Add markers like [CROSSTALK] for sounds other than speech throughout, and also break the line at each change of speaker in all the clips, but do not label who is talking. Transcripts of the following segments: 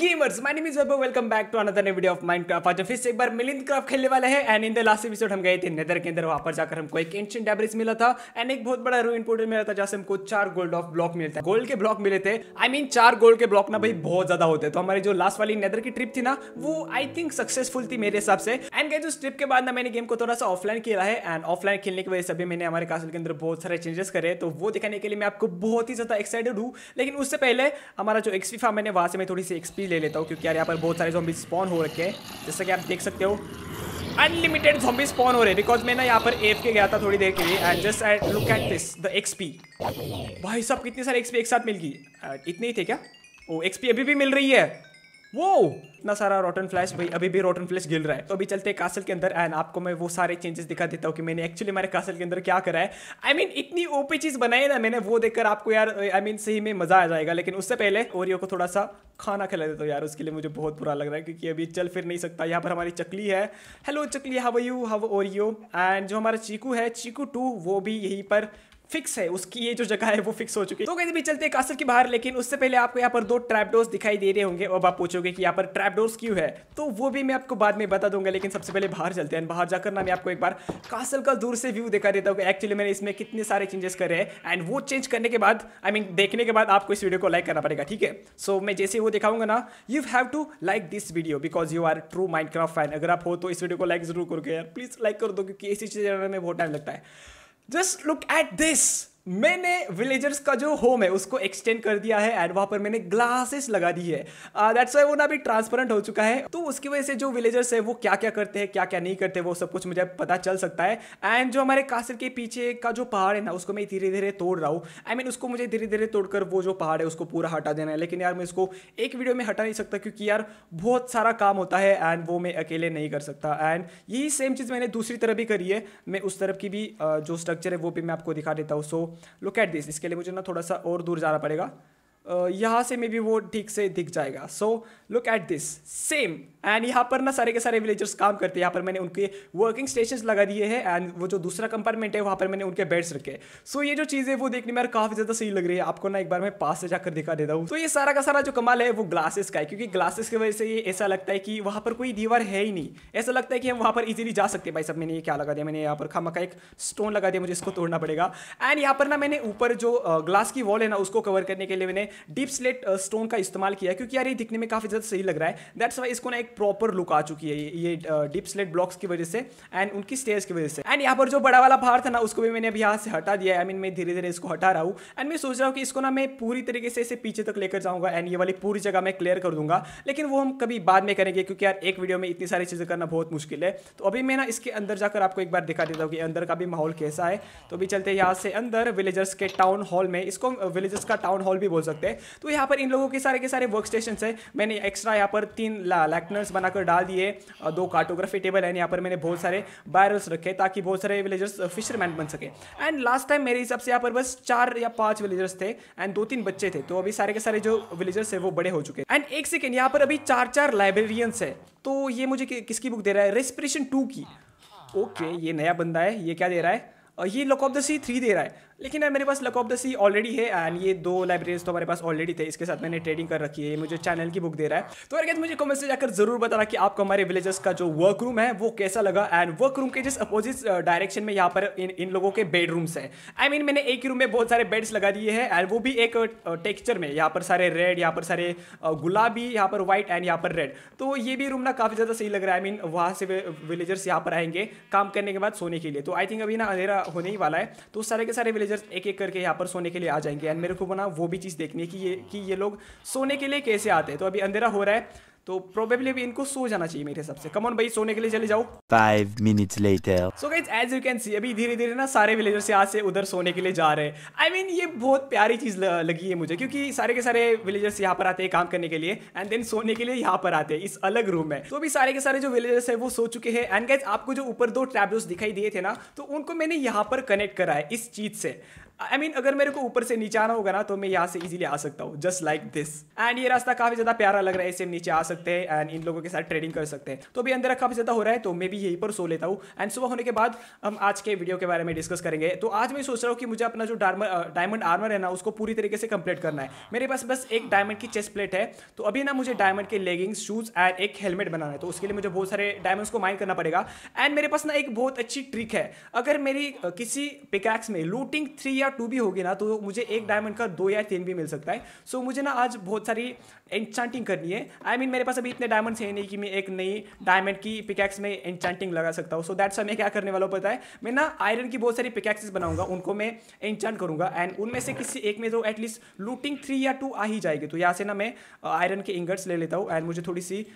Gamers my name is Vaibhav welcome back to another video of Minecraft आज फिर से एक बार मिलिंद क्राफ्ट खेलने वाले हैं and in the last episode हम गए थे नेदर के अंदर वहां पर जाकर हमको एक एंशियंट डेब्रिस मिला था एंड एक बहुत बड़ा रूइन पोर्टल मिला था जहां से हमको चार गोल्ड ऑफ ब्लॉक मिलता है गोल्ड के ब्लॉक मिले थे आई I मीन mean, चार गोल्ड के ब्लॉक ना भाई बहुत ज्यादा होते तो हमारी जो लास्ट वाली नेदर की ट्रिप थी ना वो आई थिंक सक्सेसफुल थी मेरे हिसाब से एंड गए उस ट्रिप के बाद ना मैंने गेम को थोड़ा सा ऑफलाइन खेला है एंड ऑफलाइन खेलने की वजह से अभी मैंने हमारे कासल के अंदर बहुत सारे चेंजेस करे तो वो दिखाने के लिए मैं आपको बहुत ही ज्यादा एक्साइटेड हूँ लेकिन उससे पहले हमारा जो एक्सपी फार्म मैंने वहां से मैं थोड़ी सी एक्सपी ही ले लेता हूँ क्योंकि यार यहाँ पर बहुत सारे जॉम्बी स्पॉन हो रखे हैं जैसा कि आप देख सकते हो अनलिमिटेड जॉम्बी स्पॉन हो रहे हैं बिकॉज मैं ना यहाँ पर एफ के गया था थोड़ी देर के लिए and just I look at this the XP भाई सब कितने सारे एक्सपी एक साथ मिल गई uh, इतने ही थे क्या ओ एक्सपी अभी भी मिल रही है वो इतना सारा रोटन फ्लैश भाई अभी भी रोटन फ्लैश गिल रहा है तो अभी चलते हैं कासल के अंदर एंड आपको मैं वो सारे चेंजेस दिखा देता हूँ कि मैंने एक्चुअली हमारे कासल के अंदर क्या करा है आई I मीन mean, इतनी ओपी चीज बनाई ना मैंने वो देखकर आपको यार आई I मीन mean, सही में मजा आ जाएगा लेकिन उससे पहले ओरियो को थोड़ा सा खाना खिला देता हूँ यार उसके लिए मुझे बहुत बुरा लग रहा है क्योंकि अभी चल फिर नहीं सकता यहाँ पर हमारी चकली है हेलो चकली हव यू हव ओरियो एंड जो हमारा चीकू है चीकू टू वो भी यहीं पर फिक्स है उसकी ये जो जगह है वो फिक्स हो चुकी है तो भी चलते हैं कासल के बाहर लेकिन उससे पहले आपको यहाँ पर दो ट्रैपडोर्स दिखाई दे रहे होंगे अब आप पूछोगे कि यहाँ पर ट्रैपडोर्स क्यों है तो वो भी मैं आपको बाद में बता दूंगा लेकिन सबसे पहले बाहर चलते हैं बाहर जाकर ना मैं आपको एक बार कासल का दूर से व्यू दिखा देता हूँ एक्चुअली मैंने इसमें कितने सारे चेंजेस करे हैं एंड वो चेंज करने के बाद आई मीन देखने के बाद आपको इस वीडियो को लाइक करना पड़ेगा ठीक है सो मैं जैसे वो दिखाऊंगा ना you have to like this video because you are true Minecraft fan अगर आप हो तो इस वीडियो को लाइक जरूर करोगे यार प्लीज़ लाइक कर दो क्योंकि ऐसी चीज़ें में बहुत टाइम लगता है Just look at this. मैंने विलेजर्स का जो होम है उसको एक्सटेंड कर दिया है एंड वहाँ पर मैंने ग्लासेस लगा दी है दैट्स uh, वो ना भी ट्रांसपेरेंट हो चुका है तो उसकी वजह से जो विलेजर्स है वो क्या क्या करते हैं क्या क्या नहीं करते वो सब कुछ मुझे पता चल सकता है एंड जो हमारे कासिर के पीछे का जो पहाड़ है ना उसको मैं धीरे धीरे तोड़ रहा हूँ आई मीन उसको मुझे धीरे धीरे तोड़कर वो जो पहाड़ है उसको पूरा हटा देना है लेकिन यार मैं उसको एक वीडियो में हटा नहीं सकता क्योंकि यार बहुत सारा काम होता है एंड वो मैं अकेले नहीं कर सकता एंड यही सेम चीज़ मैंने दूसरी तरफ भी करी है मैं उस तरफ की भी uh, जो स्ट्रक्चर है वो भी मैं आपको दिखा देता हूँ सो लुक एट दिस इसके लिए मुझे ना थोड़ा सा और दूर जाना पड़ेगा uh, यहाँ से मे बी वो ठीक से दिख जाएगा so look at this same and यहाँ पर ना सारे के सारे विलेजर्स काम करते हैं यहाँ पर मैंने उनके वर्किंग स्टेशन लगा दिए हैं एंड वो जो दूसरा कंपार्टमेंट है वहाँ पर मैंने उनके बेड्स रखे सो ये जो चीज़ है वो देखने में काफ़ी ज़्यादा सही लग रही है आपको ना एक बार मैं पास से जाकर दिखा देता हूँ तो ये सारा का सारा जो कमाल है वो ग्लासेस का है क्योंकि ग्लासेस की वजह से ये ऐसा लगता है कि वहाँ पर कोई दीवार है ही नहीं ऐसा लगता है कि हम वहाँ पर इजीली जा सकते हैं भाई सब मैंने ये क्या लगा दिया मैंने यहाँ पर खामा का एक स्टोन लगा दिया मुझे इसको तोड़ना पड़ेगा एंड यहाँ पर ना मैंने ऊपर जो ग्लास की वॉल है ना उसको कवर करने के लिए मैंने डीप स्लेट स्टोन का इस्तेमाल किया क्योंकि यार ये दिखने में काफ़ी ज़्यादा सही लग रहा है दैट्स वाई इसको ना एक प्रॉपर लुक आ चुकी है ये डिप स्लेट ब्लॉक्स की वजह से एंड उनकी स्टेज की वजह से एंड यहाँ पर जो बड़ा वाला पहाड़ था ना उसको भी मैंने अभी यहाँ से हटा दिया आई मीन मैं धीरे धीरे इसको हटा रहा हूँ एंड मैं सोच रहा हूँ कि इसको ना मैं पूरी तरीके से इसे पीछे तक लेकर जाऊँगा एंड ये वाली पूरी जगह मैं क्लियर कर दूंगा लेकिन वो हम कभी बाद में करेंगे क्योंकि यार एक वीडियो में इतनी सारी चीज़ें करना बहुत मुश्किल है तो अभी मैं ना इसके अंदर जाकर आपको एक बार दिखा देता हूँ कि अंदर का भी माहौल कैसा है तो अभी चलते हैं यहाँ से अंदर विलेजर्स के टाउन हॉल में इसको विलेजर्स का टाउन हॉल भी बोल सकते हैं तो यहाँ पर इन लोगों के सारे के सारे वर्क स्टेशन है मैंने एक्स्ट्रा यहाँ पर तीन लैक्टनर क्वेश्चंस बनाकर डाल दिए दो कार्टोग्राफी टेबल एंड यहाँ पर मैंने बहुत सारे बैरल्स रखे ताकि बहुत सारे विलेजर्स फिशरमैन बन सके एंड लास्ट टाइम मेरे हिसाब से यहाँ पर बस चार या पांच विलेजर्स थे एंड दो तीन बच्चे थे तो अभी सारे के सारे जो विलेजर्स है वो बड़े हो चुके एंड एक सेकेंड यहाँ पर अभी चार चार लाइब्रेरियंस है तो ये मुझे कि, किसकी बुक दे रहा है रेस्पिरेशन टू की ओके okay, ये नया बंदा है ये क्या दे रहा है ये luck of the sea three दे रहा है लेकिन यार मेरे पास luck of the sea already है एंड ये दो लाइब्रेरीज तो हमारे पास ऑलरेडी थे इसके साथ मैंने ट्रेडिंग कर रखी है मुझे चैनल की बुक दे रहा है तो यार मुझे कमेंट से जाकर जरूर बताना कि आपको हमारे विलेजेस का जो वर्क रूम है वो कैसा लगा एंड वर्क रूम के जिस अपोजिट डायरेक्शन uh, में यहाँ पर इन इन लोगों के बेडरूम्स हैं आई I मीन mean, मैंने एक ही रूम में बहुत सारे बेड्स लगा दिए हैं एंड वो भी एक टेक्स्चर uh, में यहाँ पर सारे रेड यहाँ पर सारे uh, गुलाबी यहाँ पर व्हाइट एंड यहाँ पर रेड तो ये भी रूम ना काफ़ी ज़्यादा सही लग रहा है आई मीन वहाँ से विलेजर्स यहाँ पर आएंगे काम करने के बाद सोने के लिए तो आई थिंक अभी ना अंधेरा होने ही वाला है तो सारे के सारे विलेजर्स एक एक करके यहाँ पर सोने के लिए आ जाएंगे एंड मेरे को ना वो भी चीज़ देखनी है कि ये कि ये लोग सोने के लिए कैसे आते हैं तो अभी अंधेरा हो रहा है तो प्रोबेबली अभी इनको सो जाना चाहिए मेरे हिसाब से कमॉन भाई सोने के लिए चले जाओ five minutes later so guys as you can see अभी धीरे धीरे ना सारे विलेजर्स यहाँ से उधर सोने के लिए जा रहे हैं आई मीन ये बहुत प्यारी चीज लगी है मुझे क्योंकि सारे के सारे विलेजर्स यहाँ पर आते हैं काम करने के लिए एंड देन सोने के लिए यहाँ पर आते हैं इस अलग रूम में तो अभी सारे के सारे जो विलेजर्स है वो सो चुके हैं एंड गाइज आपको जो ऊपर दो ट्रैवलर्स दिखाई दिए थे ना तो उनको मैंने यहाँ पर कनेक्ट करा है इस चीज से आई मीन अगर मेरे को ऊपर से नीचे आना होगा ना तो मैं यहाँ से इजीली आ सकता हूँ जस्ट लाइक दिस एंड ये रास्ता काफी ज्यादा प्यारा लग रहा है इसे हम नीचे आ सकते हैं एंड इन लोगों के साथ ट्रेडिंग कर सकते हैं तो अभी अंदर काफी ज्यादा हो रहा है तो मैं भी यहीं पर सो लेता हूँ एंड सुबह होने के बाद हम आज के वीडियो के बारे में डिस्कस करेंगे तो आज मैं सोच रहा हूँ कि मुझे अपना जो डायमंड आर्मर है ना उसको पूरी तरीके से कंप्लीट करना है मेरे पास बस एक डायमंड की चेस्ट प्लेट है तो अभी ना मुझे डायमंड के लेगिंग्स शूज एंड एक हेलमेट बनाना है तो उसके लिए मुझे बहुत सारे डायमंड्स को माइन करना पड़ेगा एंड मेरे पास ना एक बहुत अच्छी ट्रिक है अगर मेरी किसी पिकैक्स में लूटिंग थ्री या टू भी होगी ना तो मुझे एक डायमंड हाँ। का दो या तीन भी मिल सकता है सो so, मुझे ना आज बहुत सारी एंचांटिंग करनी है आई I मीन mean, मेरे पास अभी इतने डायमंड्स हैं नहीं कि मैं एक नई डायमंड की पिकैक्स में एंचांटिंग लगा सकता हूँ सो दैट्स मैं क्या करने वाला पता है मैं ना आयरन की बहुत सारी पिकैक्सेस बनाऊंगा उनको मैं एंचांट करूंगा एंड उनमें से किसी एक में तो एटलीस्ट लूटिंग थ्री या टू आ ही जाएगी तो यहाँ से ना मैं आयरन uh, के इंगर्ट्स ले लेता हूँ एंड मुझे थोड़ी सी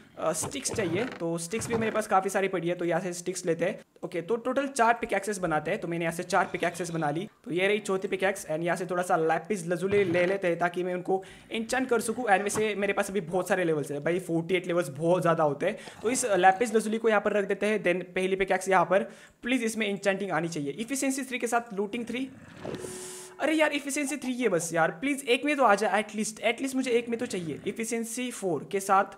स्टिक्स uh, चाहिए तो स्टिक्स भी मेरे पास काफ़ी सारी पड़ी है तो यहाँ से स्टिक्स लेते हैं ओके तो टोटल चार पिक एक्सेस बनाते हैं तो मैंने यहाँ से चार पिक एक्सेस बना ली तो ये रही चौथी पिक एक्स एंड यहाँ से थोड़ा सा लैपिस लजुले ले लेते हैं ताकि मैं उनको इंचन कर सकूँ एंड वैसे मेरे पास अभी बहुत सारे लेवल्स है भाई 48 लेवल्स बहुत ज़्यादा होते हैं तो इस लैपिस लजुली को यहाँ पर रख देते हैं देन पहली पिक एक्स यहाँ पर प्लीज़ इसमें इंचेंटिंग आनी चाहिए इफिशेंसी थ्री के साथ लूटिंग थ्री अरे यार इफिशियंसी थ्री है बस यार प्लीज़ एक में तो आ जाए एटलीस्ट एटलीस्ट मुझे एक में तो चाहिए इफिशियंसी फोर के साथ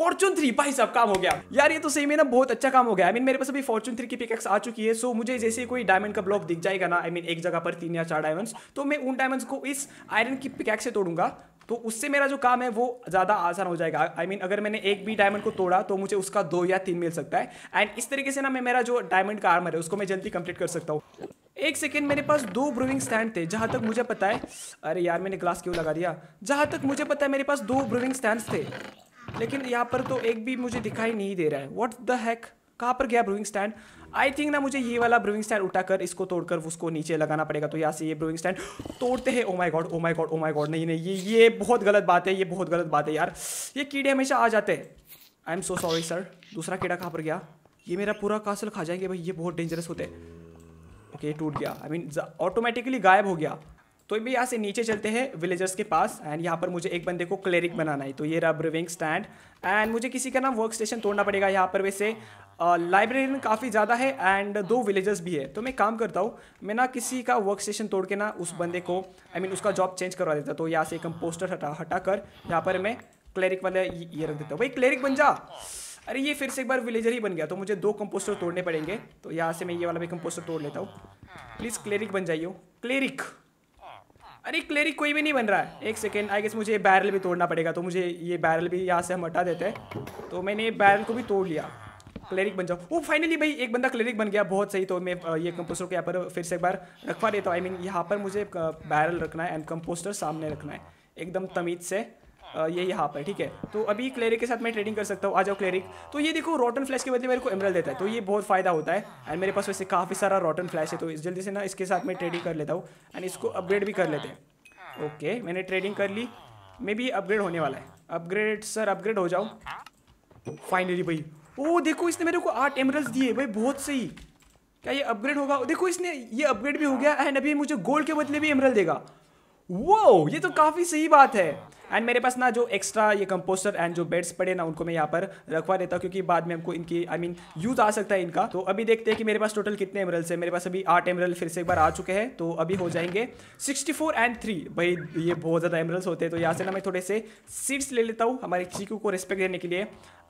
फॉर्चून थ्री भाई सब काम हो गया यार ये तो सही में ना बहुत अच्छा काम हो गया आई I मीन mean, मेरे पास अभी फॉर्चून थ्री की पिकेक्स आ चुकी है सो मुझे जैसे कोई डायमंड का ब्लॉक दिख जाएगा ना आई I मीन mean, एक जगह पर तीन या चार डायमंड्स तो मैं उन डायमंड्स को इस आयरन की पिकेक्स से तोड़ूंगा तो उससे मेरा जो काम है वो ज़्यादा आसान हो जाएगा आई I मीन mean, अगर मैंने एक भी डायमंड को तोड़ा तो मुझे उसका दो या तीन मिल सकता है एंड इस तरीके से ना मैं मेरा जो डायमंड का आर्मर है उसको मैं जल्दी कंप्लीट कर सकता हूँ एक सेकेंड मेरे पास दो ब्रूविंग स्टैंड थे जहां तक मुझे पता है अरे यार मैंने ग्लास क्यों लगा दिया जहां तक मुझे पता है मेरे पास दो ब्रूविंग स्टैंड थे लेकिन यहाँ पर तो एक भी मुझे दिखाई नहीं दे रहा है वॉट द हैक कहाँ पर गया ब्रूइंग स्टैंड आई थिंक ना मुझे ये वाला ब्रूइंग स्टैंड उठाकर इसको तोड़कर उसको नीचे लगाना पड़ेगा तो यहाँ से ये ब्रूइंग स्टैंड तोड़ते हैं oh my God oh my God oh my God नहीं नहीं ये ये बहुत गलत बात है ये बहुत गलत बात है यार ये कीड़े हमेशा आ जाते हैं I am so sorry sir दूसरा कीड़ा कहाँ पर गया ये मेरा पूरा कासल खा जाएंगे भाई ये बहुत डेंजरस होते हैं ओके okay, टूट गया आई मीन ऑटोमेटिकली गायब हो गया तो भी यहाँ से नीचे चलते हैं विलेजर्स के पास एंड यहाँ पर मुझे एक बंदे को क्लेरिक बनाना है तो ये रहा ब्रिविंग स्टैंड एंड मुझे किसी का ना वर्क स्टेशन तोड़ना पड़ेगा यहाँ पर वैसे लाइब्रेरियन काफ़ी ज़्यादा है एंड दो विलेजर्स भी है तो मैं काम करता हूँ मैं ना किसी का वर्क स्टेशन तोड़ के ना उस बंदे को आई I मीन mean, उसका जॉब चेंज करवा देता तो यहाँ से एक पोस्टर हटा हटा कर यहाँ पर मैं क्लेरिक वाला ये रख देता हूँ भाई क्लेरिक बन जा अरे ये फिर से एक बार विलेजर ही बन गया तो मुझे दो कंपोस्टर तोड़ने पड़ेंगे तो यहाँ से मैं ये वाला भी कंपोस्टर तोड़ लेता हूँ प्लीज़ क्लेरिक बन जाइयो क्लेरिक अरे क्लेरिक कोई भी नहीं बन रहा है एक सेकेंड आई गेस मुझे ये बैरल भी तोड़ना पड़ेगा तो मुझे ये बैरल भी यहाँ से हम हटा देते हैं तो मैंने ये बैरल को भी तोड़ लिया क्लेरिक बन जाओ वो oh, फाइनली भाई एक बंदा क्लेरिक बन गया बहुत सही तो मैं ये कंपोस्टर को यहाँ पर फिर से एक बार रखवा देता हूँ आई मीन यहाँ पर मुझे बैरल रखना है एंड कंपोस्टर सामने रखना है एकदम तमीज से ये यहाँ पर ठीक है तो अभी क्लेरिक के साथ मैं ट्रेडिंग कर सकता हूँ आ जाओ क्लेरिक तो ये देखो रोटन फ्लैश के बदले मेरे को एमरल देता है तो ये बहुत फ़ायदा होता है एंड मेरे पास वैसे काफ़ी सारा रोटन फ्लैश है तो इस जल्दी से ना इसके साथ मैं ट्रेडिंग कर लेता हूँ एंड इसको अपग्रेड भी कर लेते हैं ओके मैंने ट्रेडिंग कर ली मे भी अपग्रेड होने वाला है अपग्रेड सर अपग्रेड हो जाओ फाइनली भाई ओ देखो इसने मेरे को आठ एमरल्स दिए भाई बहुत सही क्या ये अपग्रेड होगा देखो इसने ये अपग्रेड भी हो गया एंड अभी मुझे गोल्ड के बदले भी एमरल देगा वो ये तो काफ़ी सही बात है एंड मेरे पास ना जो एक्स्ट्रा ये कंपोस्टर एंड जो बेड्स पड़े ना उनको मैं यहाँ पर रखवा देता हूँ क्योंकि बाद में हमको इनकी I I mean mean, use आ सकता है इनका तो अभी देखते हैं कि मेरे पास टोटल कितने एमरल्स है मेरे पास अभी आठ एमरल फिर से एक बार आ चुके हैं तो अभी हो जाएंगे सिक्सटी फोर एंड थ्री भाई ये बहुत ज़्यादा एमरल्स होते हैं तो यहाँ से ना मैं थोड़े से सीड्स ले लेता हूँ हमारे चीकू को रिस्पेक्ट देने के लिए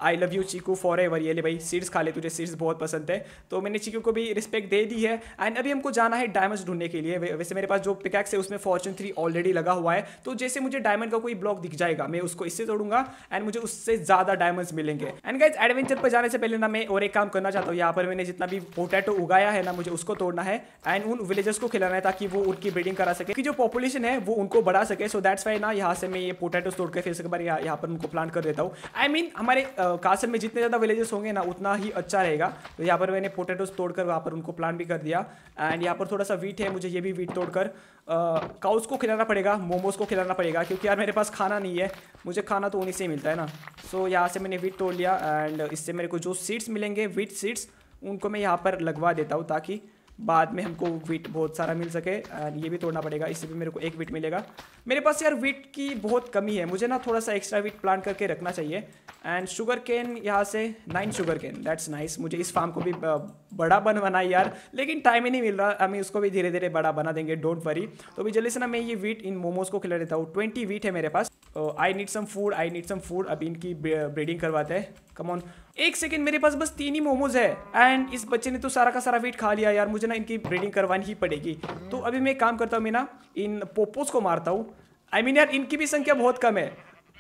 I love you Chiku forever ये ले भाई सीड्स खा ले तुझे सीड्स बहुत पसंद है तो मैंने चीकू को भी रिस्पेक्ट दे दी है एंड अभी हमको जाना है डायमंड ढूंढने के लिए वैसे मेरे पास जो पिकैक्स है उसमें फॉर्चून थ्री ऑलरेडी लगा हुआ है तो जैसे मुझे डायमंड का कोई ब्लॉक दिख जाएगा मैं उसको इससे तोड़ूंगा एंड मुझे उससे ज़्यादा डायमंड्स मिलेंगे एंड गाइज एडवेंचर पर जाने से पहले ना मैं और एक काम करना चाहता हूँ यहाँ पर मैंने जितना भी पोटैटो उगाया है ना मुझे उसको तोड़ना है एंड उन विलेजेस को खिलाना है ताकि वो उनकी ब्रीडिंग करा सके कि जो पॉपुलेशन है वो उनको बढ़ा सके सो दैट्स वाई ना यहाँ से मैं ये पोटैटो तोड़ के फिर से बार यहाँ पर उनको प्लांट कर देता हूँ आई मीन हमारे कासल में जितने ज़्यादा विलेजेस होंगे ना उतना ही अच्छा रहेगा तो यहाँ पर मैंने पोटेटोज तोड़कर वहाँ पर उनको प्लान भी कर दिया एंड यहाँ पर थोड़ा सा वीट है मुझे ये भी वीट तोड़कर काउस को खिलाना पड़ेगा मोमोज को खिलाना पड़ेगा क्योंकि यार मेरे पास खाना नहीं है मुझे खाना तो उन्हीं से मिलता है ना सो so, यहाँ से मैंने वीट तोड़ लिया एंड इससे मेरे को जो सीड्स मिलेंगे वीट सीड्स उनको मैं यहाँ पर लगवा देता हूँ ताकि बाद में हमको वीट बहुत सारा मिल सके ये भी तोड़ना पड़ेगा इससे भी मेरे को एक वीट मिलेगा मेरे पास यार वीट की बहुत कमी है मुझे ना थोड़ा सा एक्स्ट्रा वीट प्लांट करके रखना चाहिए एंड शुगर केन यहाँ से nine sugar cane that's nice मुझे इस फार्म को भी बड़ा बनवाना है यार लेकिन टाइम ही नहीं मिल रहा हमें उसको भी धीरे धीरे बड़ा बना देंगे डोंट वरी तो भी जल्दी से ना मैं ये वीट इन मोमोज को खिला देता हूँ ट्वेंटी वीट है मेरे पास I need some food I need some food अभी इनकी ब्रीडिंग करवाते हैं ऑन एक सेकेंड मेरे पास बस तीन ही मोमोज है एंड इस बच्चे ने तो सारा का सारा वेट खा लिया यार मुझे ना इनकी ब्रीडिंग करवानी ही पड़ेगी तो अभी मैं काम करता हूँ मैं ना इन पोपोज को मारता हूँ आई मीन यार इनकी भी संख्या बहुत कम है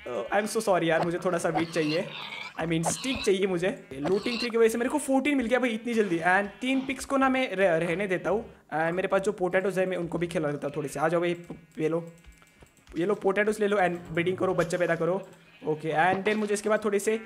आई एम सो सॉरी यार मुझे थोड़ा सा वीट चाहिए आई मीन स्टिक चाहिए मुझे लूटिंग थ्री की वजह से मेरे को फोर्टीन मिल गया भाई इतनी जल्दी एंड तीन पिक्स को ना मैं रहने देता हूँ एंड मेरे पास जो पोटैटोज है मैं उनको भी खिला देता हूँ थोड़ी सी आ जाओ भाई पे लो ये लो पोटैटोस ले लो एंड ब्रीडिंग करो बच्चे पैदा करो ओके एंड देन मुझे इसके बाद थोड़े से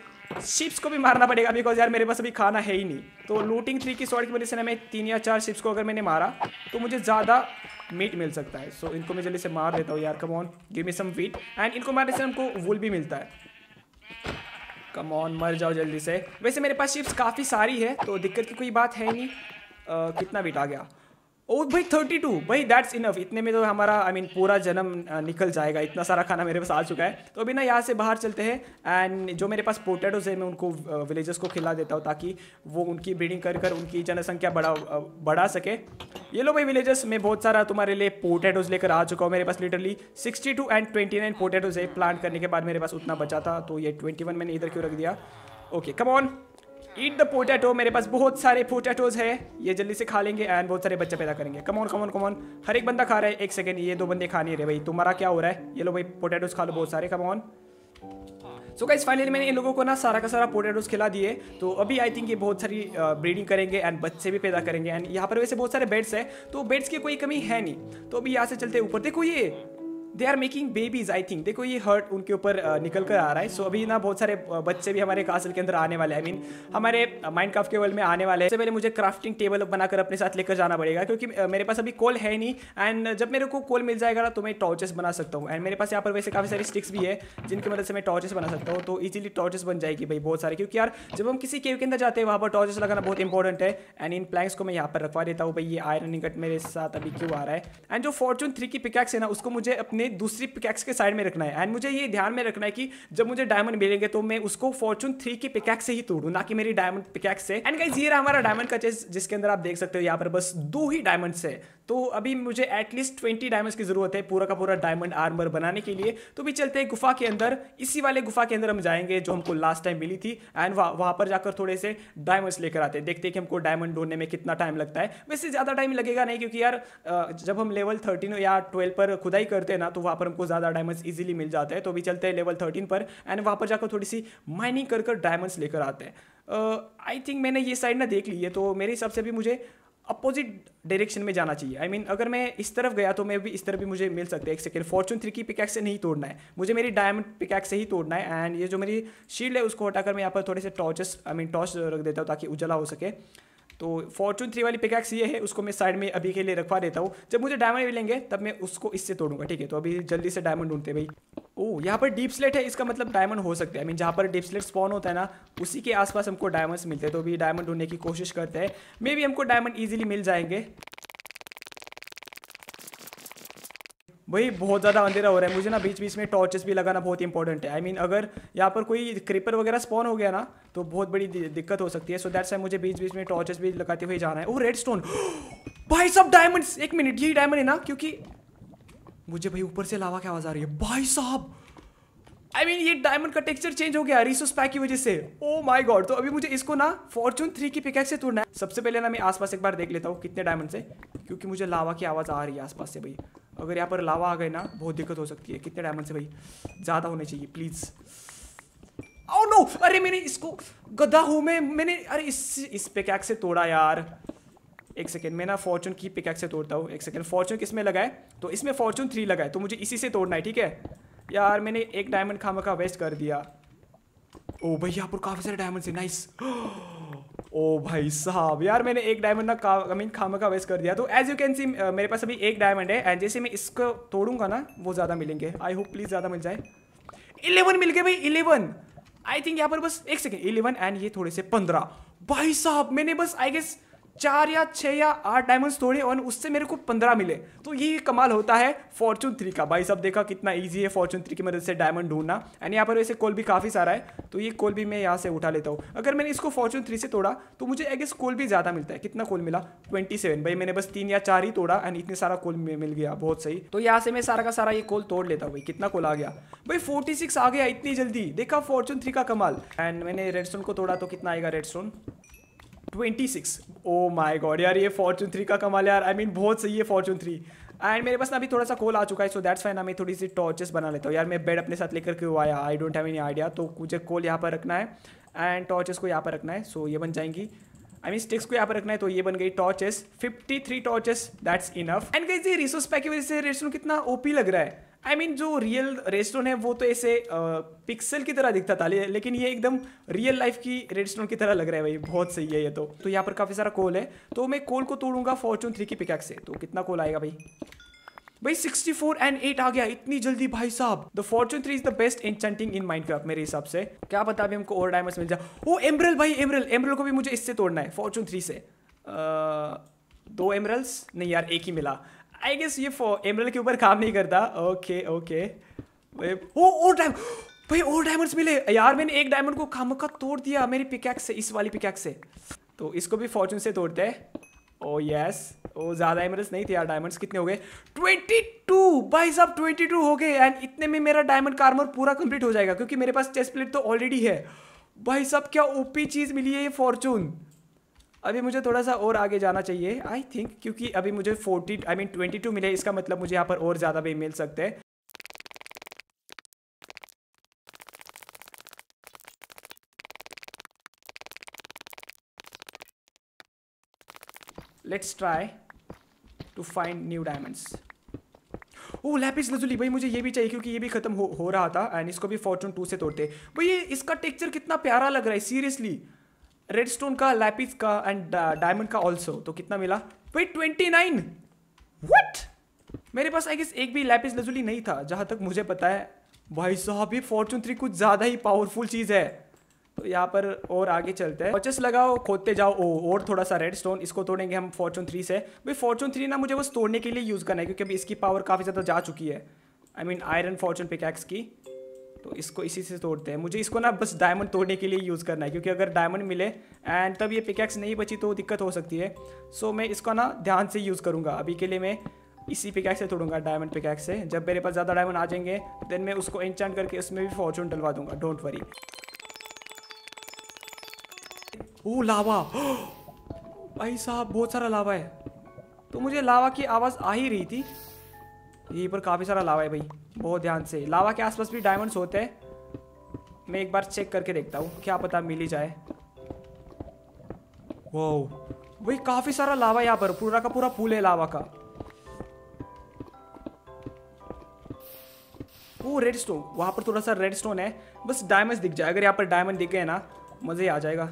शिप्स को भी मारना पड़ेगा बिकॉज यार मेरे पास अभी खाना है ही नहीं तो लूटिंग थ्री की सॉर्ट की वजह से ना मैं तीन या चार शिप्स को अगर मैंने मारा तो मुझे ज़्यादा मीट मिल सकता है सो so, इनको मैं जल्दी से मार देता हूँ यार come on give me some wheat and इनको मारने से हमको वुल भी मिलता है कम ऑन मर जाओ जल्दी से वैसे मेरे पास शिप्स काफ़ी सारी है तो दिक्कत की कोई बात है नहीं आ, कितना वीट आ गया ओ oh, भाई थर्टी टू भाई दैट्स इनफ इतने में तो हमारा आई I मीन mean, पूरा जन्म निकल जाएगा इतना सारा खाना मेरे पास आ चुका है तो अभी ना यहाँ से बाहर चलते हैं एंड जो मेरे पास पोटैटोज है मैं उनको विलेजर्स को खिला देता हूँ ताकि वो उनकी ब्रीडिंग कर कर उनकी जनसंख्या बढ़ा बढ़ा सके ये लो भाई विलेजर्स मैं बहुत सारा तुम्हारे लिए पोटैटोज लेकर आ चुका हूँ मेरे पास literally sixty two and twenty nine potatoes है प्लांट करने के बाद मेरे पास उतना बचा था तो ये ट्वेंटी वन मैंने इधर क्यों रख दिया okay come on eat the potato मेरे पास बहुत सारे पोटैटोज है ये जल्दी से खा लेंगे एंड बहुत सारे बच्चे पैदा करेंगे कमोन कमोन कमोन हर एक बंदा खा रहा है एक सेकेंड ये दो बंदे खा नहीं रहे भाई तुम्हारा क्या हो रहा है ये लो भाई पोटैटोज खा लो बहुत सारे कमोन सो गाइज फाइनली मैंने इन लोगों को ना सारा का सारा पोटैटोज खिला दिए तो अभी आई थिंक ये बहुत सारी ब्रीडिंग करेंगे एंड बच्चे भी पैदा करेंगे एंड यहाँ पर वैसे बहुत सारे बेड्स है तो बेड्स की कोई कमी है नहीं तो अभी यहाँ से चलते ऊपर देखो ये they are making babies I think देखो ये हर्ट उनके ऊपर निकल कर आ रहा है सो so, अभी ना बहुत सारे बच्चे भी हमारे कासल के अंदर आने वाले आई I मीन mean, हमारे माइंड क्राफ्ट के वर्ल्ड में आने वाले हैं सबसे पहले मुझे क्राफ्टिंग टेबल बनाकर अपने साथ लेकर जाना पड़ेगा क्योंकि मेरे पास अभी कोल है नहीं एंड जब मेरे को कोल मिल जाएगा तो मैं टॉर्चेस बना सकता हूँ एंड मेरे पास यहाँ पर वैसे काफ़ी सारी स्टिक्स भी है जिनकी मदद से मैं टॉर्चेस बना सकता हूँ तो ईजिली टॉर्चेस बन जाएगी भाई बहुत सारे क्योंकि यार जब हम किसी केव के अंदर जाते हैं वहाँ पर टॉर्चेस लगाना बहुत इंपॉर्टेंट है एंड इन प्लैंक्स को मैं यहाँ पर रखवा देता हूँ भाई ये आयरन निकट मेरे साथ अभी क्यों आ रहा है एंड जो फॉर्चून थ्री की पिकैक्स है ना उसको मुझे अपने उन्हें दूसरी पिकैक्स के साइड में रखना है एंड मुझे ये ध्यान में रखना है कि जब मुझे डायमंड मिलेंगे तो मैं उसको फॉर्चून थ्री की पिकैक्स से ही तोड़ू ना कि मेरी डायमंड पिकैक्स से एंड गाइज ये रहा हमारा डायमंड का चेस जिसके अंदर आप देख सकते हो यहाँ पर बस दो ही डायमंड है तो अभी मुझे एटलीस्ट ट्वेंटी डायमंड्स की ज़रूरत है पूरा का पूरा डायमंड आर्मर बनाने के लिए तो भी चलते हैं गुफा के अंदर इसी वाले गुफा के अंदर हम जाएंगे जो हमको लास्ट टाइम मिली थी एंड वह, वहाँ पर जाकर थोड़े से डायमंड्स लेकर आते हैं देखते हैं कि हमको डायमंड ढूंढने में कितना टाइम लगता है वैसे ज़्यादा टाइम लगेगा नहीं क्योंकि यार जब हम लेवल थर्टीन या ट्वेल्व पर खुदाई करते हैं ना तो वहाँ पर हमको ज़्यादा डायमंड्स ईजिली मिल जाते हैं तो भी चलते हैं लेवल थर्टीन पर एंड वहाँ पर जाकर थोड़ी सी माइनिंग कर कर डायमंड्स लेकर आते हैं आई थिंक मैंने ये साइड ना देख ली है तो मेरे हिसाब से भी मुझे अपोजिट डायरेक्शन में जाना चाहिए आई I मीन mean, अगर मैं इस तरफ गया तो मैं भी इस तरफ भी मुझे मिल सकते हैं एक सेकेंड फॉर्चून थ्री की पिकैक्स से नहीं तोड़ना है मुझे मेरी डायमंड पिकैक्स से ही तोड़ना है एंड ये जो मेरी शील्ड है उसको हटाकर मैं यहाँ पर थोड़े से टॉर्चेस आई मीन टॉर्च रख देता हूँ ताकि उजला हो सके तो फॉर्चून थ्री वाली पिकैक्स ये है उसको मैं साइड में अभी के लिए रखवा देता हूँ जब मुझे डायमंड मिलेंगे तब मैं उसको इससे तोड़ूंगा ठीक है तो अभी जल्दी से डायमंड ढूंढते भाई ओ यहाँ पर डीप स्लेट है इसका मतलब डायमंड हो सकता है आई मीन जहाँ पर डीप स्लेट स्पॉन होता है ना उसी के आसपास हमको डायमंड्स मिलते हैं तो अभी डायमंड ढूंढने की कोशिश करते हैं मे भी हमको डायमंड ईजिली मिल जाएंगे भाई बहुत ज़्यादा अंधेरा हो रहा है मुझे ना बीच बीच में टॉर्चेस भी लगाना बहुत इंपॉर्टेंट है आई I मीन mean, अगर यहाँ पर कोई क्रिपर वगैरह स्पॉन हो गया ना तो बहुत बड़ी दिक्कत हो सकती है सो दैट्स वाई मुझे बीच बीच में टॉर्चेस भी लगाते हुए जाना है ओ रेड स्टोन भाई सब डायमंड्स एक मिनट यही डायमंड है ना क्योंकि मुझे भाई ऊपर से लावा की आवाज़ आ रही है भाई साहब आई I मीन mean, ये डायमंड का टेक्सचर चेंज हो गया रिसोर्स पैक की वजह से ओ माय गॉड तो अभी मुझे इसको ना फॉर्चून थ्री की पिकैक से तोड़ना है सबसे पहले ना मैं आसपास एक बार देख लेता हूँ कितने डायमंड से क्योंकि मुझे लावा की आवाज़ आ रही है आसपास से भाई अगर यहाँ पर लावा आ गए ना बहुत दिक्कत हो सकती है कितने डायमंड से भाई ज़्यादा होने चाहिए प्लीज़ ओ नो अरे मैंने इसको गधा हूँ मैं मैंने अरे इस इस पिकैक से तोड़ा यार एक सेकेंड मैं ना फॉर्चून की पिकैक से तोड़ता हूँ एक सेकेंड फॉर्चून किस में लगाए तो इसमें फॉर्चून थ्री लगाए तो मुझे इसी से तोड़ना है ठीक है यार मैंने एक डायमंड खामा का वेस्ट कर दिया ओ oh, भाई यहाँ पर काफ़ी सारे डायमंड से नाइस ओ भाई साहब यार मैंने एक डायमंड ना आई मीन खामा का वेस्ट कर दिया तो एज यू कैन सी मेरे पास अभी एक डायमंड है एंड जैसे मैं इसको तोड़ूंगा ना वो ज़्यादा मिलेंगे आई होप प्लीज़ ज़्यादा मिल जाए इलेवन मिल गए भाई इलेवन आई थिंक यहाँ पर बस एक सेकेंड इलेवन एंड ये थोड़े से पंद्रह भाई साहब मैंने बस आई गेस चार या छः या आठ डायमंड्स तोड़े और उससे मेरे को पंद्रह मिले तो ये कमाल होता है फॉर्चून थ्री का भाई सब देखा कितना ईजी है फॉर्चून थ्री की मदद से डायमंड ढूंढना एंड यहाँ पर वैसे कोल भी काफ़ी सारा है तो ये कोल भी मैं यहाँ से उठा लेता हूँ अगर मैंने इसको फॉर्चून थ्री से तोड़ा तो मुझे आई कोल भी ज़्यादा मिलता है कितना कोल मिला ट्वेंटी सेवन भाई मैंने बस तीन या चार ही तोड़ा एंड इतने सारा कोल मिल गया बहुत सही तो यहाँ से मैं सारा का सारा ये कोल तोड़ लेता हूँ भाई कितना कोल आ गया भाई फोर्टी सिक्स आ गया इतनी जल्दी देखा फॉर्चून थ्री का कमाल एंड मैंने रेड को तोड़ा तो कितना आएगा redstone twenty six oh my God यार ये फॉर्चून थ्री का कमाल यार आई मीन बहुत सही है फॉर्चून थ्री एंड मेरे पास ना अभी थोड़ा सा कोल आ चुका है सो दैट्स फाइन ना मैं थोड़ी सी टॉर्चेस बना लेता हूँ यार मैं बेड अपने साथ लेकर के आया I don't have any idea तो मुझे कोल यहाँ पर रखना है एंड टॉर्चेस को यहाँ पर रखना है सो so, ये बन जाएंगी आई मीन स्टिक्स को यहाँ पर रखना है तो ये बन गई torches fifty three torches that's enough and गई रिसोर्स पैक की वजह से रेशन कितना ओपी लग रहा है आई I मीन mean, जो रियल रेडस्टोन है वो तो ऐसे पिक्सल की तरह दिखता था ले, लेकिन ये एकदम रियल लाइफ की रेडस्टोन की तरह लग रहा है भाई बहुत सही है ये तो तो यहाँ पर काफ़ी सारा कोल है तो मैं कोल को तोड़ूंगा फॉर्चून थ्री की पिकैक्स से तो कितना कोल आएगा भाई भाई 64 एंड 8 आ गया इतनी जल्दी भाई साहब the fortune three is the best chanting in Minecraft मेरे हिसाब से क्या पता अभी हमको और डायमंड मिल जाए ओ एमरल भाई एमरल एमरल को भी मुझे इससे तोड़ना है फॉर्चून थ्री से आ, दो एमरल्स नहीं यार एक ही मिला आई गेस ये फो एमरल के ऊपर काम नहीं करता ओके ओके ओ और डायम भाई और डायमंड्स मिले यार मैंने एक डायमंड को खाम का तोड़ दिया मेरी पिकैक्स से इस वाली पिकैक्स से तो इसको भी फॉर्चून से तोड़ते हैं ओ यस ओ ज़्यादा एमरल्स नहीं थे यार डायमंड्स कितने हो गए 22 भाई साहब 22 हो गए एंड इतने में मेरा डायमंड कार्मर पूरा कंप्लीट हो जाएगा क्योंकि मेरे पास चेस्ट प्लेट तो ऑलरेडी है भाई साहब क्या ओपी चीज़ मिली है ये फॉर्चून अभी मुझे थोड़ा सा और आगे जाना चाहिए आई थिंक क्योंकि अभी मुझे forty I mean twenty two मिले इसका मतलब मुझे यहाँ पर और ज़्यादा भी मिल सकते हैं let's try to find new diamonds oh lapis lazuli भाई मुझे ये भी चाहिए क्योंकि ये भी खत्म हो, हो रहा था एंड इसको भी फॉर्चून टू से तोड़ते भाई ये इसका टेक्चर कितना प्यारा लग रहा है सीरियसली रेड स्टोन का लैपिस का एंड डायमंड uh, का ऑल्सो तो कितना मिला वेट ट्वेंटी नाइन वट मेरे पास आई गेस एक भी लैपिस लजुली नहीं था जहाँ तक मुझे पता है भाई साहब ये फॉर्चून थ्री कुछ ज़्यादा ही पावरफुल चीज़ है तो यहाँ पर और आगे चलते हैं वॉचेस लगाओ खोदते जाओ ओ और थोड़ा सा रेड स्टोन इसको तोड़ेंगे हम फॉर्चून थ्री से भाई फॉर्चून थ्री ना मुझे बस तोड़ने के लिए यूज़ करना है क्योंकि अभी इसकी पावर काफ़ी ज़्यादा जा चुकी है I mean iron fortune pickaxe की तो इसको इसी से तोड़ते हैं मुझे इसको ना बस डायमंड तोड़ने के लिए यूज़ करना है क्योंकि अगर डायमंड मिले एंड तब ये पिकैक्स नहीं बची तो दिक्कत हो सकती है सो मैं इसको ना ध्यान से यूज़ करूँगा अभी के लिए मैं इसी पिकैक्स से तोड़ूंगा डायमंड पिकैक्स से जब मेरे पास ज़्यादा डायमंड आ जाएंगे देन मैं उसको इंचांट करके उसमें भी फॉर्चून डलवा दूंगा डोंट वरी ओ लावा [GASPS] भाई साहब बहुत सारा लावा है तो मुझे लावा की आवाज़ आ ही रही थी यहीं पर काफ़ी सारा लावा है भाई बहुत ध्यान से लावा के आसपास भी डायमंड्स होते हैं मैं एक बार चेक करके देखता हूँ क्या पता मिल ही जाए वो भाई काफ़ी सारा लावा यहाँ पर पूरा का पूरा पुल है लावा का वो रेड स्टोन वहाँ पर थोड़ा सा रेड स्टोन है बस डायमंड दिख जाए अगर यहाँ पर डायमंड दिखे ना मज़े आ जाएगा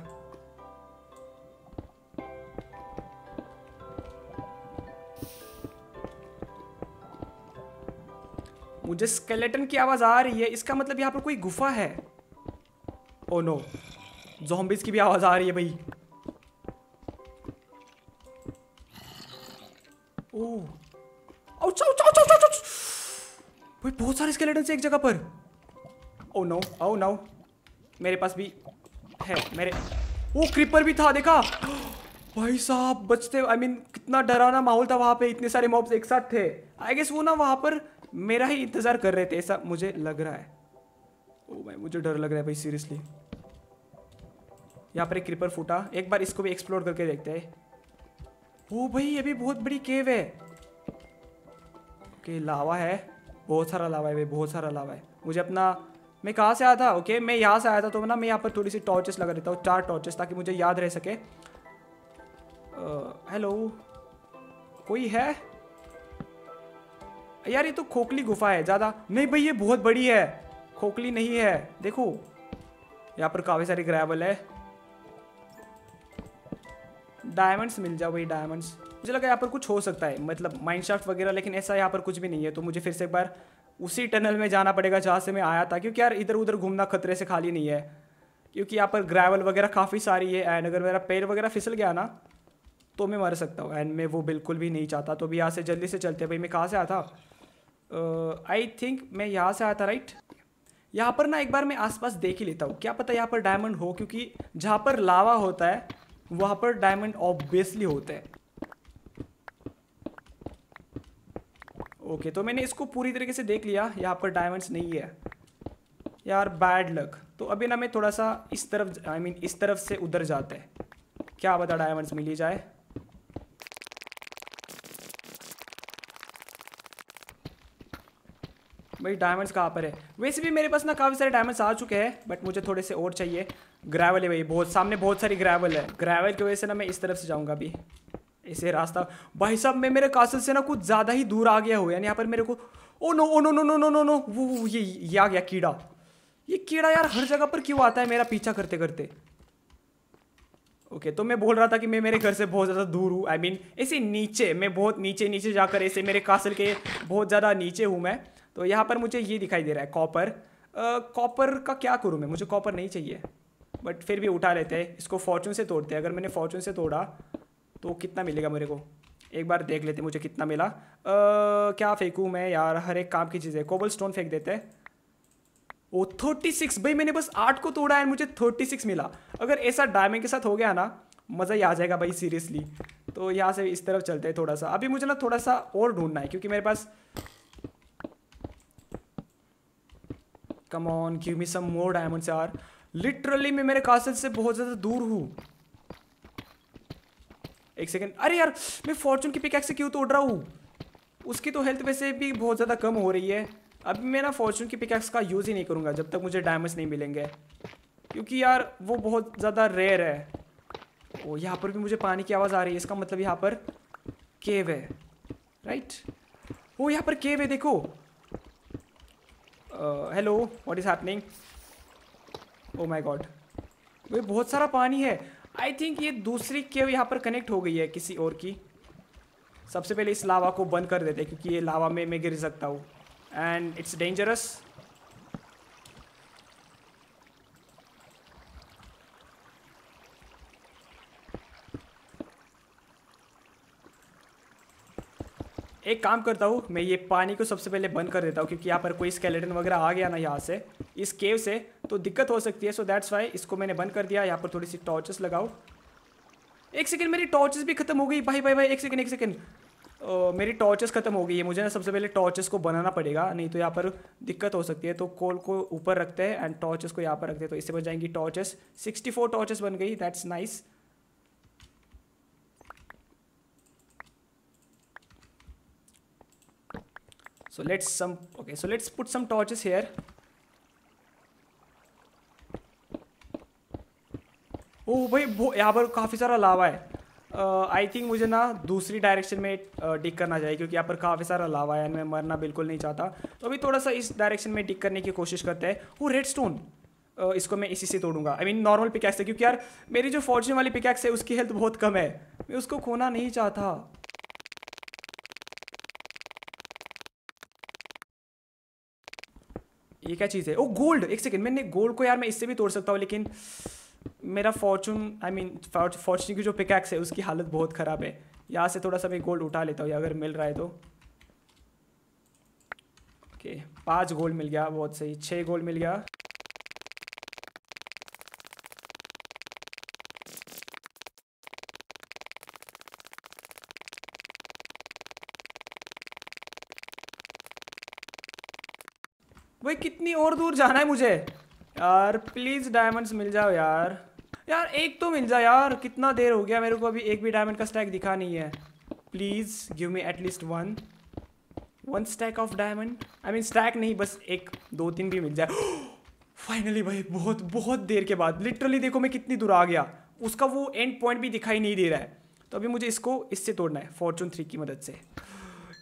जिस स्केलेटन की आवाज़ आ रही है इसका मतलब यहाँ पर कोई गुफा है ओ नो जोम्बिस की भी आवाज़ आ रही है भाई oh, भाई बहुत सारे स्केलेटन से एक जगह पर ओ नो ओ नो मेरे पास भी है मेरे वो क्रीपर भी था देखा भाई साहब बचते आई I मीन mean, कितना डराना माहौल था वहां पे इतने सारे मॉब्स एक साथ थे आई गेस वो ना वहां पर मेरा ही इंतज़ार कर रहे थे ऐसा मुझे लग रहा है ओ भाई मुझे डर लग रहा है भाई सीरियसली यहाँ पर एक क्रीपर फूटा एक बार इसको भी एक्सप्लोर करके देखते हैं ओ भाई ये भी बहुत बड़ी केव है ओके लावा है बहुत सारा लावा है भाई बहुत सारा लावा है मुझे अपना मैं कहाँ से आया था ओके मैं यहाँ से आया था तो ना मैं यहाँ पर थोड़ी सी टॉर्चेस लगा देता हूँ चार टॉर्चेस ताकि मुझे याद रह सके हेलो कोई है यार ये तो खोखली गुफा है ज़्यादा नहीं भाई ये बहुत बड़ी है खोखली नहीं है देखो यहाँ पर काफ़ी सारी ग्रेवल है डायमंड्स मिल जाओ भाई डायमंड्स मुझे लगा यहाँ पर कुछ हो सकता है मतलब माइंड वगैरह लेकिन ऐसा यहाँ पर कुछ भी नहीं है तो मुझे फिर से एक बार उसी टनल में जाना पड़ेगा जहाँ से मैं आया था क्योंकि यार इधर उधर घूमना खतरे से खाली नहीं है क्योंकि यहाँ पर ग्रेवल वगैरह काफ़ी सारी है एंड अगर मेरा पैर वगैरह फिसल गया ना तो मैं मर सकता हूँ एंड मैं वो बिल्कुल भी नहीं चाहता तो अभी यहाँ से जल्दी से चलते भाई मैं कहाँ से आया था आई uh, थिंक मैं यहाँ से आया था राइट यहाँ पर ना एक बार मैं आसपास देख ही लेता हूँ क्या पता यहाँ पर डायमंड हो क्योंकि जहाँ पर लावा होता है वहाँ पर डायमंड ऑब्वियसली होते हैं ओके okay, तो मैंने इसको पूरी तरीके से देख लिया यहाँ पर डायमंड्स नहीं है यार बैड लक तो अभी ना मैं थोड़ा सा इस तरफ आई I मीन mean, इस तरफ से उधर जाते हैं क्या पता डायमंड्स मिली जाए भाई डायमंड्स कहाँ पर है वैसे भी मेरे पास ना काफ़ी सारे डायमंड्स आ चुके हैं बट मुझे थोड़े से और चाहिए ग्रेवल है भाई बहुत सामने बहुत सारी ग्रेवल है ग्रेवल की वजह से ना मैं इस तरफ से जाऊँगा अभी इसे रास्ता भाई साहब मैं मेरे कासल से ना कुछ ज़्यादा ही दूर आ गया हूँ यानी यहाँ पर मेरे को oh no oh no no no no no no वो, वो ये ये आ गया कीड़ा ये कीड़ा यार हर जगह पर क्यों आता है मेरा पीछा करते करते ओके okay, तो मैं बोल रहा था कि मैं मेरे घर से बहुत ज़्यादा दूर हूँ आई मीन ऐसे नीचे मैं बहुत नीचे नीचे जाकर ऐसे मेरे कासल के बहुत ज़्यादा नीचे हूँ मैं तो यहाँ पर मुझे ये दिखाई दे रहा है कॉपर कॉपर का क्या करूँ मैं मुझे कॉपर नहीं चाहिए बट फिर भी उठा लेते हैं इसको फॉर्चून से तोड़ते हैं अगर मैंने फॉर्चून से तोड़ा तो कितना मिलेगा मेरे को एक बार देख लेते मुझे कितना मिला uh, क्या फेंकूँ मैं यार हर एक काम की चीज़ें कोबल स्टोन फेंक देते हैं ओ थर्टी सिक्स भाई मैंने बस आठ को तोड़ा है मुझे थर्टी सिक्स मिला अगर ऐसा डायमंड के साथ हो गया ना मज़ा ही आ जाएगा भाई सीरियसली तो यहाँ से इस तरफ चलते हैं थोड़ा सा अभी मुझे ना थोड़ा सा और ढूंढना है क्योंकि मेरे पास come on give me some more diamonds यार लिटरली मैं मेरे कासल से बहुत ज़्यादा दूर हूं एक सेकंड अरे यार मैं फॉर्चून की पिकैक्स से क्यों तोड़ रहा हूं उसकी तो हेल्थ वैसे भी बहुत ज़्यादा कम हो रही है अभी मैं ना फॉर्चून की पिकैक्स का यूज़ ही नहीं करूंगा जब तक मुझे डायमंड्स नहीं मिलेंगे क्योंकि यार वो बहुत ज़्यादा रेयर है ओ यहाँ पर भी मुझे पानी की आवाज़ आ रही है इसका मतलब यहाँ पर केव है राइट ओ यहाँ पर केव है देखो hello what is happening oh my God भाई बहुत सारा पानी है आई थिंक ये दूसरी केव यहाँ पर कनेक्ट हो गई है किसी और की सबसे पहले इस लावा को बंद कर देते हैं क्योंकि ये लावा में मैं गिर सकता हूँ एंड इट्स डेंजरस एक काम करता हूँ मैं ये पानी को सबसे पहले बंद कर देता हूँ क्योंकि यहाँ पर कोई स्केलेटन वगैरह आ गया ना यहाँ से इस केव से तो दिक्कत हो सकती है सो दैट्स वाई इसको मैंने बंद कर दिया यहाँ पर थोड़ी सी टॉर्चेस लगाओ एक सेकेंड मेरी टॉर्चेस भी खत्म हो गई भाई भाई भाई एक सेकेंड एक सेकेंड मेरी टॉर्चेस खत्म हो गई है मुझे ना सबसे पहले टॉर्चेस को बनाना पड़ेगा नहीं तो यहाँ पर दिक्कत हो सकती है तो कोल को ऊपर रखते हैं एंड टॉर्चेस को यहाँ पर रखते हैं तो इससे बन जाएंगी टॉर्चेस सिक्सटी फोर टॉर्चेस बन गई that's nice nice. so let's some okay so let's put some torches here oh oh, भाई यहाँ पर काफ़ी सारा लावा है आई uh, थिंक मुझे ना दूसरी डायरेक्शन में टिक uh, करना चाहिए क्योंकि यहाँ पर काफ़ी सारा लावा है मैं मरना बिल्कुल नहीं चाहता तो अभी थोड़ा सा इस डायरेक्शन में टिक करने की कोशिश करते हैं वो रेड स्टोन इसको मैं इसी से तोड़ूंगा आई मीन नॉर्मल पिकैक्स से क्योंकि यार मेरी जो फॉर्चून वाली पिकैक्स है उसकी हेल्थ बहुत कम है मैं उसको खोना नहीं चाहता ये क्या चीज़ है ओ गोल्ड एक सेकेंड मैंने गोल्ड को यार मैं इससे भी तोड़ सकता हूँ लेकिन मेरा फॉर्चून आई मीन फॉर्चून की जो पिकैक्स है उसकी हालत बहुत ख़राब है यहाँ से थोड़ा सा मैं गोल्ड उठा लेता हूँ अगर मिल रहा है तो ओके पाँच गोल्ड मिल गया बहुत सही छः गोल्ड मिल गया कितनी और दूर जाना है मुझे यार प्लीज़ डायमंड्स मिल जाओ यार यार एक तो मिल जाए यार कितना देर हो गया मेरे को अभी एक भी डायमंड का स्टैक दिखा नहीं है please give me at least one one stack of diamond I mean stack नहीं बस एक दो तीन भी मिल जाए फाइनली [GASPS] भाई बहुत बहुत देर के बाद लिटरली देखो मैं कितनी दूर आ गया उसका वो एंड पॉइंट भी दिखाई नहीं दे रहा है तो अभी मुझे इसको इससे तोड़ना है फॉर्चून थ्री की मदद से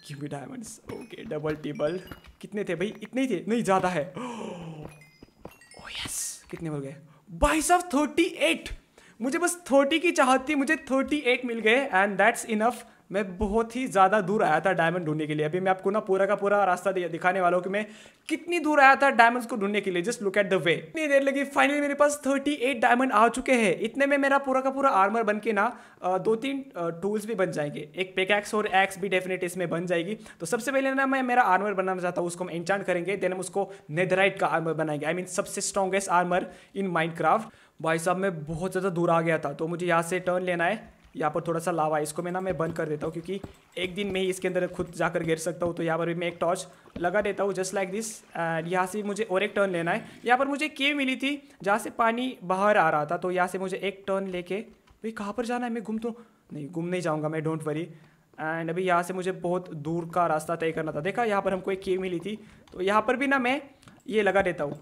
give diamonds okay double table कितने थे भाई इतने ही थे नहीं ज़्यादा है ओ oh, यस कितने हो गए बाईस ऑफ थर्टी एट मुझे बस थर्टी की चाहती मुझे थर्टी एट मिल गए एंड दैट्स इनफ मैं बहुत ही ज़्यादा दूर आया था डायमंड ढूंढने के लिए अभी मैं आपको ना पूरा का पूरा रास्ता दिखाने वाला हूँ कि मैं कितनी दूर आया था डायमंड्स को ढूंढने के लिए just look at the way इतनी देर लगी फाइनली मेरे पास 38 डायमंड आ चुके हैं इतने में मेरा पूरा का पूरा आर्मर बन के ना दो तीन टूल्स भी बन जाएंगे एक पिकैक्स और एक्स भी डेफिनेट इसमें बन जाएगी तो सबसे पहले ना मैं मेरा आर्मर बनाना चाहता हूँ उसको हम एंचान करेंगे देन हम उसको नेदराइट का आर्मर बनाएंगे आई मीन सबसे स्ट्रॉगेस्ट आर्मर इन माइंड भाई साहब मैं बहुत ज़्यादा दूर आ गया था तो मुझे यहाँ से टर्न लेना है यहाँ पर थोड़ा सा लावा है इसको मैं ना मैं बंद कर देता हूँ क्योंकि एक दिन में ही इसके अंदर खुद जाकर गिर सकता हूँ तो यहाँ पर भी मैं एक टॉर्च लगा देता हूँ जस्ट लाइक दिस यहाँ से मुझे और एक टर्न लेना है यहाँ पर मुझे केव मिली थी जहाँ से पानी बाहर आ रहा था तो यहाँ से मुझे एक टर्न लेके भाई कहाँ पर जाना है मैं घूम तो नहीं घूम नहीं जाऊँगा मैं डोंट वरी एंड अभी यहाँ से मुझे बहुत दूर का रास्ता तय करना था देखा यहाँ पर हमको एक केव मिली थी तो यहाँ पर भी ना मैं ये लगा देता हूँ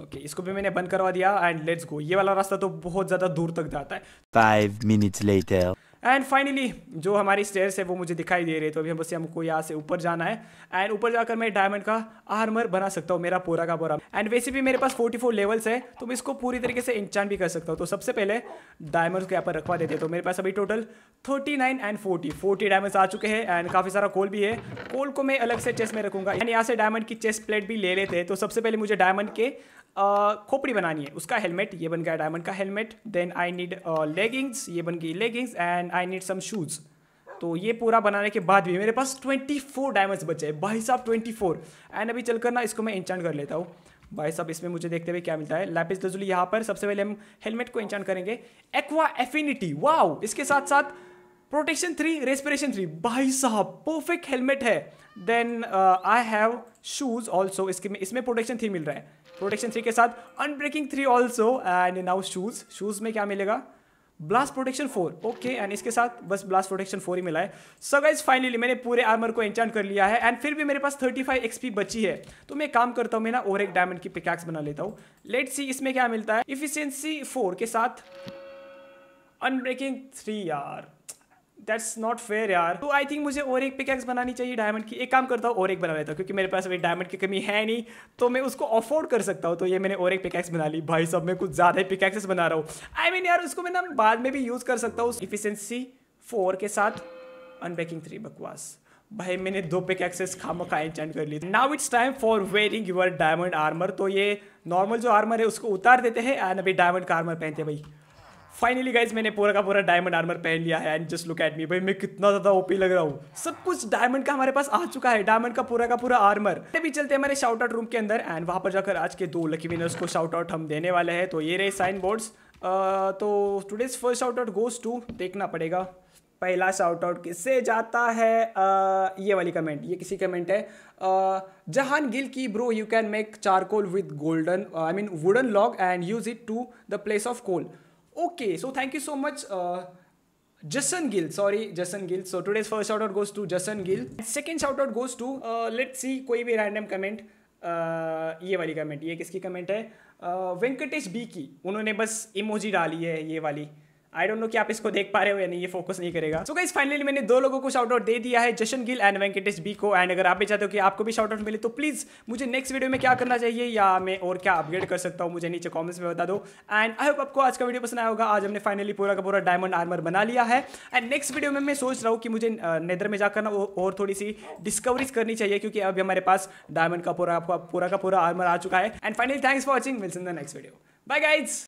ओके okay, इसको भी मैंने बंद करवा दिया एंड लेट्स गो ये वाला रास्ता तो बहुत ज़्यादा दूर तक जाता है five minutes later and finally जो हमारी स्टेयर्स है वो मुझे दिखाई दे रही है तो अभी हम बस हमको यहाँ से ऊपर जाना है एंड ऊपर जाकर मैं डायमंड का आर्मर बना सकता हूँ मेरा पूरा का पूरा एंड वैसे भी मेरे पास 44 लेवल्स है तो मैं इसको पूरी तरीके से इंचान भी कर सकता हूँ तो सबसे पहले डायमंड्स को यहाँ पर रखवा देते हैं तो मेरे पास अभी total 39 and forty forty diamonds आ चुके हैं एंड काफ़ी सारा कोल भी है कोल को मैं अलग से चेस्ट में रखूंगा एंड यहाँ से डायमंड की चेस्ट प्लेट भी ले लेते हैं तो सबसे पहले मुझे डायमंड के खोपड़ी बनानी है उसका हेलमेट ये बन गया डायमंड का helmet then I need leggings ये बन गई leggings and I need some shoes तो ये पूरा बनाने के बाद भी मेरे पास 24 डायमंड्स बचे हैं भाई साहब 24 एंड अभी चल कर ना इसको मैं इंचांट कर लेता हूँ भाई साहब इसमें मुझे देखते हुए क्या मिलता है लैपिस लजुली यहाँ पर सबसे पहले हम हेलमेट को इंचांट करेंगे एक्वा एफिनिटी वाओ इसके साथ साथ प्रोटेक्शन थ्री रेस्पिरेशन थ्री भाई साहब परफेक्ट हेलमेट है then I have shoes also इसके में इसमें प्रोटेक्शन थ्री मिल रहा है प्रोटेक्शन थ्री के साथ unbreaking three also and now shoes shoes में क्या मिलेगा blast protection four okay and इसके साथ बस ब्लास्ट प्रोटेक्शन फोर ही मिला है सो गाइज फाइनली मैंने पूरे आर्मर को एंचान कर लिया है एंड फिर भी मेरे पास 35 फाइव एक्सपी बची है तो मैं काम करता हूँ मैं ना और एक डायमंड की पिकैक्स बना लेता हूँ लेट सी इसमें क्या मिलता है इफिशियंसी फोर के साथ अनब्रेकिंग थ्री यार दैट्स नॉट फेयर यार तो आई थिंक मुझे और एक पिकैक्स बनानी चाहिए डायमंड की एक काम करता हूँ और एक बना लेता हूँ क्योंकि मेरे पास अभी डायमंड की कमी है नहीं तो मैं उसको अफोर्ड कर सकता हूँ तो ये मैंने और एक पिकैक्स बना ली भाई सब मैं कुछ ज़्यादा ही पिकैक्सेस बना रहा हूँ आई I मीन mean यार उसको मैं ना बाद में भी यूज़ कर सकता हूँ इफिशेंसी फोर के साथ अनपैकिंग थ्री बकवास भाई मैंने दो पिक एक्सेस खाम खा एंड कर ली now it's time for wearing your diamond armour तो ये नॉर्मल जो आर्मर है उसको उतार देते हैं एंड अभी डायमंड का आर्मर पहनते हैं भाई फाइनली गाइज मैंने पूरा का पूरा डायमंड आर्मर पहन लिया है and just look at me भाई मैं कितना ज्यादा ओपी लग रहा हूँ सब कुछ डायमंड का हमारे पास आ चुका है डायमंड का पूरा का पूरा आर्मर भी चलते हैं हमारे शाउट आउट रूम के अंदर एंड वहां पर जाकर आज के दो लकी विनर्स को शाउट आउट हम देने वाले हैं तो ये रहे साइन बोर्ड्स तो today's first shout out goes to देखना पड़ेगा पहला शाउट आउट किससे जाता है आ, ये वाली कमेंट ये किसी कमेंट है जहान गिल की bro you can make charcoal with golden I mean wooden log and use it to the place of coal okay so thank you so much Jasan Gill sorry Jasan Gill so today's first out out goes to Jasan Gill second shout out goes to let see कोई भी random comment uh, ये वाली comment ये किसकी comment है Venkatesh uh, B की उन्होंने बस इमोजी डाली है ये वाली आई डोंट नो कि आप इसको देख पा रहे हो या नहीं ये फोकस नहीं करेगा सो गाइस फाइनली मैंने दो लोगों को शाउट आउट दे दिया है जशन गिल एंड वेंकटेश बी को एंड अगर आप भी चाहते हो कि आपको भी शाउट आउट मिले तो प्लीज मुझे नेक्स्ट वीडियो में क्या करना चाहिए या मैं और क्या अपग्रेड कर सकता हूँ मुझे नीचे कॉमेंट्स में बता दो एंड आई होप आपको आज का वीडियो पसंद आया होगा आज हमने फाइनली पूरा का पूरा डायमंड आर्मर बना लिया है एंड नेक्स्ट वीडियो में मैं सोच रहा हूँ कि मुझे नेदर में जाकर ना और थोड़ी सी डिस्कवरीज करनी चाहिए क्योंकि अभी हमारे पास डायमंड का पूरा पूरा का पूरा आर्मर आ चुका है and finally thanks for watching मिल्स in the next video bye guides